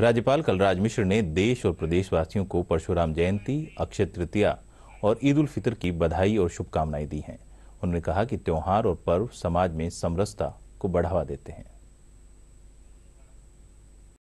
राज्यपाल कलराज मिश्र ने देश और प्रदेशवासियों को परशुराम जयंती अक्षय तृतीया और ईद उल फितर की बधाई और शुभकामनाएं दी हैं उन्होंने कहा कि त्यौहार और पर्व समाज में समरसता को बढ़ावा देते हैं